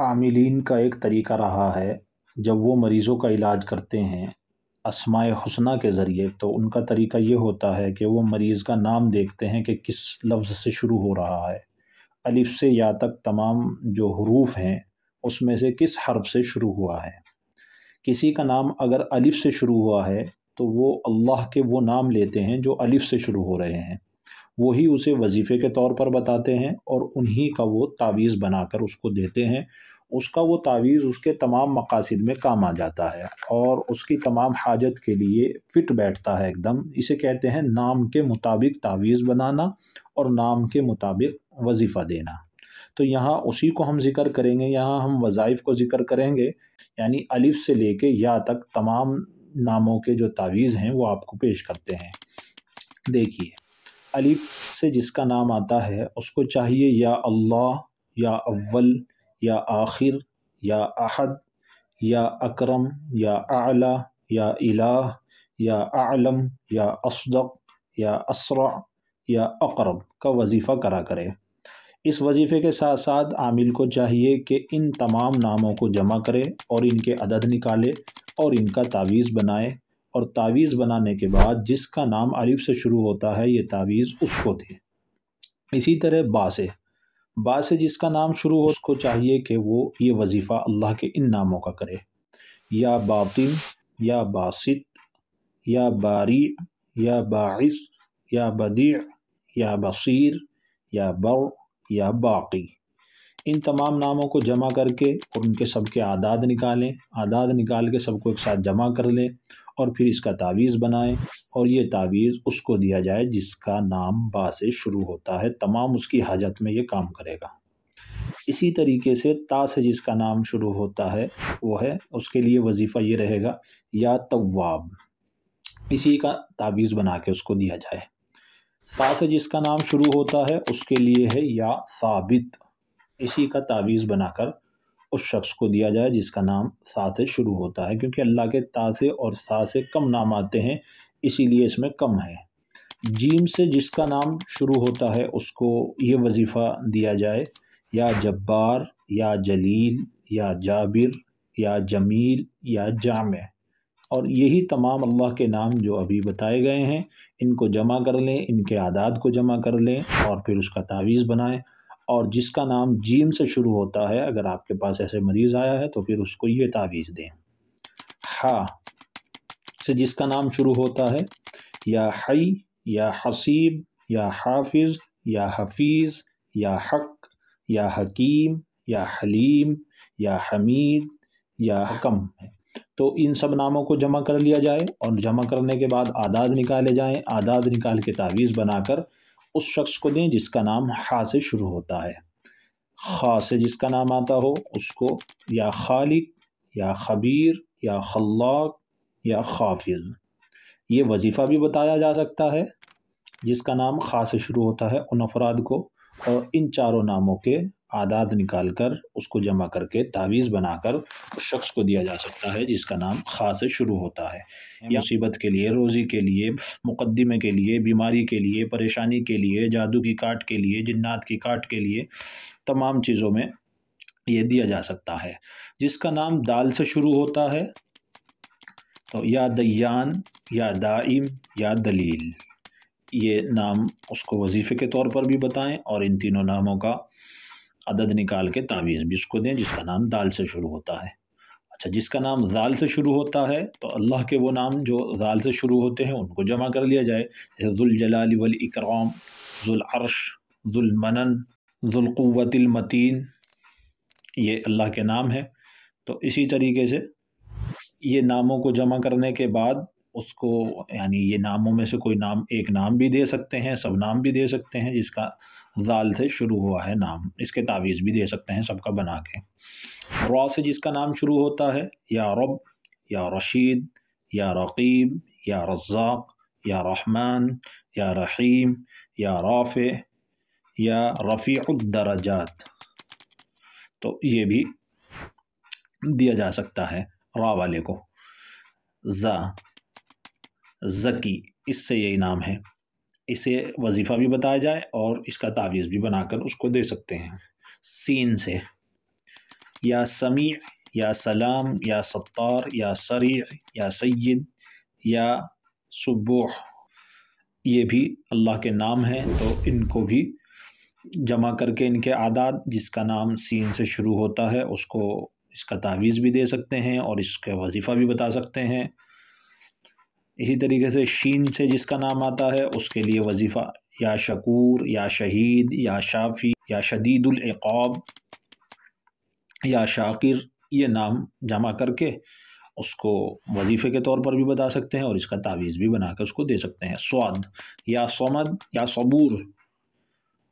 आमिलीन का एक तरीका रहा है जब वो मरीज़ों का इलाज करते हैं असमाय हुसना के ज़रिए तो उनका तरीका ये होता है कि वो मरीज़ का नाम देखते हैं कि किस लफ्ज़ से शुरू हो रहा है अलिफ से या तक तमाम जो हरूफ हैं उसमें से किस हर्फ से शुरू हुआ है किसी का नाम अगर अलिफ से शुरू हुआ है तो वो अल्लाह के वो नाम लेते हैं जो अलिफ से शुरू हो रहे हैं वही उसे वजीफ़े के तौर पर बताते हैं और उन्हीं का वो तावीज़ बनाकर उसको देते हैं उसका वो तावीज़ उसके तमाम मकासद में काम आ जाता है और उसकी तमाम हाजत के लिए फ़िट बैठता है एकदम इसे कहते हैं नाम के मुताबिक तावीज़ बनाना और नाम के मुताबिक वजीफ़ा देना तो यहाँ उसी को हम जिक्र करेंगे यहाँ हम वज़ाइफ को जिक्र करेंगे यानी अलिफ़ से ले कर या तक तमाम नामों के जो तावीज़ हैं वो आपको पेश करते हैं देखिए अलिफ से जिसका नाम आता है उसको चाहिए या अल्लाह या अव्वल या आखिर या अहद या अकरम या आला या इलाह या आलम या असदक या असरा या अकरब का वजीफ़ा करा करें इस वजीफ़े के साथ साथ आमिल को चाहिए कि इन तमाम नामों को जमा करे और इनके अदद निकाले और इनका तावीज़ बनाए और तावीज़ बनाने के बाद जिसका नाम अलिफ से शुरू होता है ये तावीज़ उसको दे इसी तरह बा से बा से जिसका नाम शुरू हो उसको चाहिए कि वो ये वजीफ़ा अल्लाह के इन नामों का करे या बातिन या बासित या बारी या बास या बदी या बसीर या बर या बाकी इन तमाम नामों को जमा करके और उनके सब के आदाद निकालें आदाद निकाल के सबको एक साथ जमा कर लें और फिर इसका तावीज़ बनाएं और ये तावीज़ उसको दिया जाए जिसका नाम बा से शुरू होता है तमाम उसकी हाजत में ये काम करेगा इसी तरीके से ता से जिसका नाम शुरू होता है वो है उसके लिए वजीफ़ा ये रहेगा या तवाब इसी का तावीज़ बना के उसको दिया जाए ता से जिसका नाम शुरू होता है उसके लिए है या साबित इसी का तावीज़ बनाकर उस शख्स को दिया जाए जिसका नाम सा से शुरू होता है क्योंकि अल्लाह के ता से और सा से कम नाम आते हैं इसीलिए इसमें कम है जीम से जिसका नाम शुरू होता है उसको ये वजीफ़ा दिया जाए या जब्बार या जलील या जाबिर या जमील या जाम और यही तमाम अल्लाह के नाम जो अभी बताए गए हैं इनको जमा कर लें इनके आदाद को जमा कर लें और फिर उसका तावीज़ बनाएं और जिसका नाम जीम से शुरू होता है अगर आपके पास ऐसे मरीज़ आया है तो फिर उसको ये तावीज़ दें हा से जिसका नाम शुरू होता है या हई या हसीब या हाफिज़ या हफीज़ या हक या हकीम या हलीम या हमीद या हकम है तो इन सब नामों को जमा कर लिया जाए और जमा करने के बाद आदाद निकाले जाएं आदाद निकाल के तावीज़ बनाकर उस शख्स को दें जिसका नाम खा से शुरू होता है खा से जिसका नाम आता हो उसको या खालिक या खबीर या खल्लाक या खाफिल ये वजीफ़ा भी बताया जा सकता है जिसका नाम खा से शुरू होता है उन अफराद को और इन चारों नामों के आदाद निकाल कर उसको जमा करके तावीज़ बनाकर उस शख्स को दिया जा सकता है जिसका नाम खास से शुरू होता है हम्म। या मुसीबत के लिए रोज़ी के लिए मुकदमे के लिए बीमारी के लिए परेशानी के लिए जादू की काट के लिए जन्नात की काट के लिए तमाम चीज़ों में ये दिया जा सकता है जिसका नाम दाल से शुरू होता है तो या दयान या दाइम या दलील ये नाम उसको वजीफ़े के तौर पर भी बताएं और इन तीनों नामों का अदद निकाल के तावीज़ भी उसको दें जिसका नाम दाल से शुरू होता है अच्छा जिसका नाम ज़ाल से शुरू होता है तो अल्लाह के वो नाम जो ज़ाल से शुरू होते हैं उनको जमा कर लिया जाए जैसे जुलजलाल वल इकराम जुलअर्श जुलमनन जुलक़वतमतीन ये अल्लाह के नाम है तो इसी तरीके से ये नामों को जमा करने के बाद उसको यानी ये नामों में से कोई नाम एक नाम भी दे सकते हैं सब नाम भी दे सकते हैं जिसका जाल से शुरू हुआ है नाम इसके तावीज़ भी दे सकते हैं सबका बना के रॉ से जिसका नाम शुरू होता है या रब या रशीद या रकीब या रज़ाक या रहमान या रहीम या राफ़े या रफ़ीदराजात तो ये भी दिया जा सकता है रा वाले को ज़ा जकी इससे यही नाम है इसे वजीफ़ा भी बताया जाए और इसका तावीज़ भी बनाकर उसको दे सकते हैं सीन से या समी या सलाम या सत्तार या सरी या सैद या सुबोह ये भी अल्लाह के नाम हैं तो इनको भी जमा करके इनके आदाद जिसका नाम सीन से शुरू होता है उसको इसका तावीज़ भी दे सकते हैं और इसका वजीफ़ा भी बता सकते हैं इसी तरीके से शीन से जिसका नाम आता है उसके लिए वजीफ़ा या शकूर या शहीद या शाफ़ी या शदीदुल्क़ाब या शाकिर ये नाम जमा करके उसको वजीफ़े के तौर पर भी बता सकते हैं और इसका तावीज़ भी बना कर उसको दे सकते हैं स्वाद या सोमद या सबूर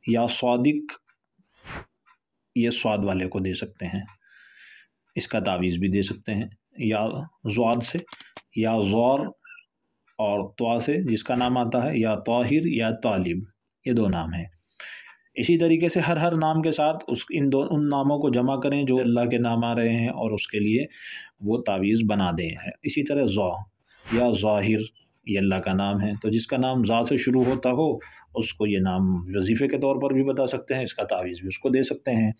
या स्वादिक ये स्वाद वाले को दे सकते हैं इसका तावीज़ भी दे सकते हैं या जवाद से या जोर और त्वा से जिसका नाम आता है या तोहिर या तालिब ये दो नाम हैं इसी तरीके से हर हर नाम के साथ उस इन दो उन नामों को जमा करें जो अल्लाह के नाम आ रहे हैं और उसके लिए वो तावीज़ बना दें इसी तरह ज़ा या ज़ाहिर ये अल्लाह का नाम है तो जिसका नाम जा से शुरू होता हो उसको ये नाम वजीफ़े के तौर पर भी बता सकते हैं इसका तावीज़ भी उसको दे सकते हैं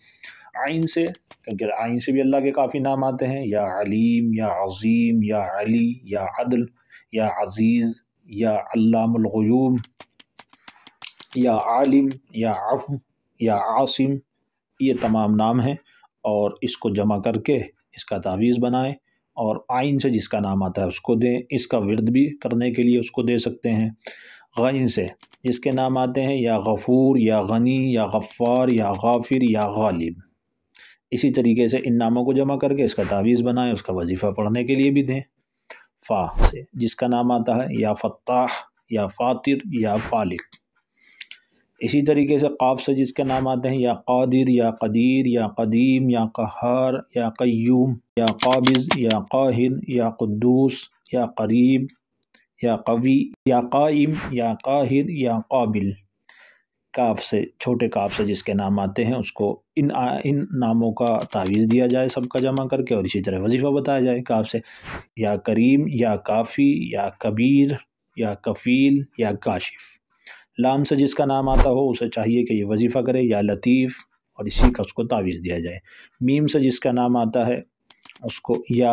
आइन से क्योंकि आइन से भी अल्लाह के काफ़ी नाम आते हैं या अलीम या अज़ीम या अली या अदल या अज़ीज़ या अल्लामगयूब या आलिम या अफ या आसिम ये तमाम नाम हैं और इसको जमा करके इसका तावीज़ बनाएं और आइन से जिसका नाम आता है उसको दें इसका विरद भी करने के लिए उसको दे सकते हैं गिन से जिसके नाम आते हैं या गफूर या गनी या गफ्फार या गाफिर या गालिब इसी तरीके से इन नामों को जमा करके इसका तावीज़ बनाएं उसका वजीफ़ा पढ़ने के लिए भी दें फ़ा से जिसका नाम आता है या फ़त्ताह या फ़ातिर या फ़ालिक इसी तरीके से काफ से जिसके नाम आते हैं या कादिर या कदीर या कदीम या कहार या कयूम या काबिज़ या काहिर या कुद्दूस या करीब या कवी या काइम या काहिर या काबिल काफ से छोटे काफ से जिसके नाम आते हैं उसको इन आ, इन नामों का तावीज़ दिया जाए सबका जमा करके और इसी तरह वजीफ़ा बताया जाए काफ से या करीम या काफ़ी या कबीर या कफ़ील या काशिफ़ लाम से जिसका नाम आता हो उसे चाहिए कि ये वजीफ़ा करे या लतीफ़ और इसी का उसको तावीज़ दिया जाए मीम से जिसका नाम आता है उसको या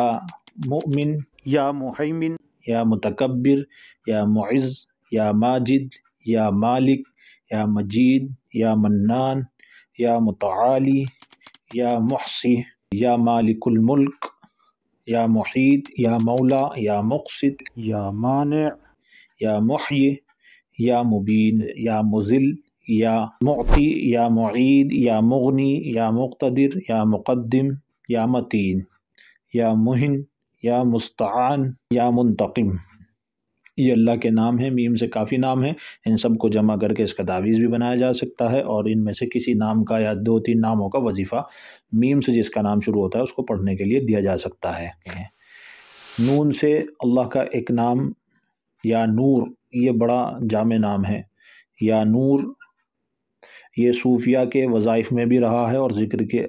मोमिन या मोहमिन या मुतकबिर या मुइज़ या माजिद या मालिक يا مجيد يا منان يا متعالي يا محصي يا مالك الملك يا محيط يا مولى يا مقصد يا مانع يا محيي يا مبين يا مذل يا معطي يا معيد يا مغني يا مقتدر يا مقدم يا متين يا مهن يا مستعان يا منتقم ये अल्लाह के नाम हैं मीम से काफ़ी नाम हैं इन सब को जमा करके इसका तावीज़ भी बनाया जा सकता है और इनमें से किसी नाम का या दो तीन नामों का वजीफ़ा मीम से जिसका नाम शुरू होता है उसको पढ़ने के लिए दिया जा सकता है नून से अल्लाह का एक नाम या नूर ये बड़ा जाम नाम है या नूर ये सूफिया के वज़ाइफ में भी रहा है और ज़िक्र के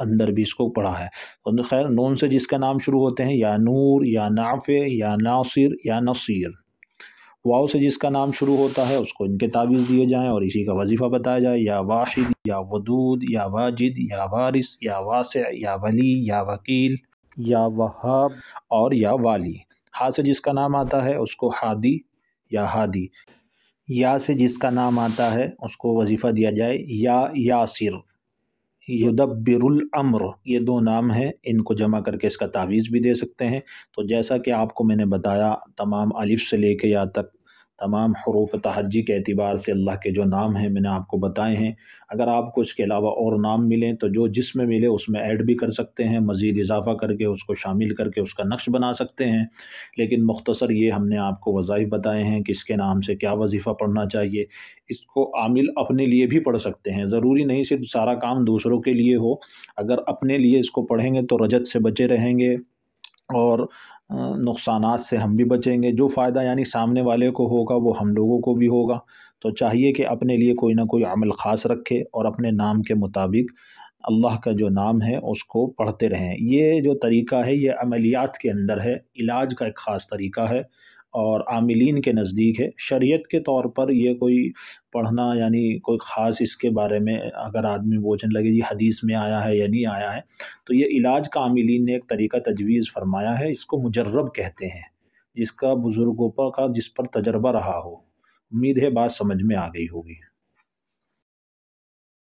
अंदर भी इसको पढ़ा है तो खैर नून से जिसका नाम शुरू होते हैं या नूर या नाफ़े या नासिर या नसीर वाव से जिसका नाम शुरू होता है उसको इनके ताबीज़ दिए जाएँ और इसी का वजीफ़ा बताया जाए या वाहिद या वदूद या वाजिद या वारिस या वास या वली या वकील या वहाब और या वाली हा से जिसका नाम आता है उसको हादी या हादी या से जिसका नाम आता है उसको वजीफ़ा दिया जाए या यासिर युदब्बिरुल अम्र ये दो नाम हैं इनको जमा करके इसका तावीज़ भी दे सकते हैं तो जैसा कि आपको मैंने बताया तमाम अलिफ से लेके या तक तमाम हरूफ तहजी के अतबार से अल्लाह के जो नाम हैं मैंने आपको बताए हैं अगर आपको इसके अलावा और नाम मिलें तो जो जिसमें मिले उसमें ऐड भी कर सकते हैं मज़ीद इजाफ़ा करके उसको शामिल करके उसका नक्श बना सकते हैं लेकिन मुख्तसर ये हमने आपको वज़ाइफ बताए हैं कि इसके नाम से क्या वजीफ़ा पढ़ना चाहिए इसको आमिल अपने लिए भी पढ़ सकते हैं ज़रूरी नहीं सिर्फ सारा काम दूसरों के लिए हो अगर अपने लिए इसको पढ़ेंगे तो रजत से बचे रहेंगे और नुकसान से हम भी बचेंगे जो फ़ायदा यानी सामने वाले को होगा वो हम लोगों को भी होगा तो चाहिए कि अपने लिए कोई ना कोई अमल ख़ास रखे और अपने नाम के मुताबिक अल्लाह का जो नाम है उसको पढ़ते रहें ये जो तरीका है ये अमलियात के अंदर है इलाज का एक ख़ास तरीका है और आमिलीन के नज़दीक है शरीयत के तौर पर ये कोई पढ़ना यानी कोई ख़ास इसके बारे में अगर आदमी बोझन लगे ये हदीस में आया है या नहीं आया है तो ये इलाज का आमिलीन ने एक तरीका तजवीज़ फरमाया है इसको मुजर्रब कहते हैं जिसका बुज़ुर्गों पर का जिस पर तजर्बा रहा हो उम्मीद है बात समझ में आ गई होगी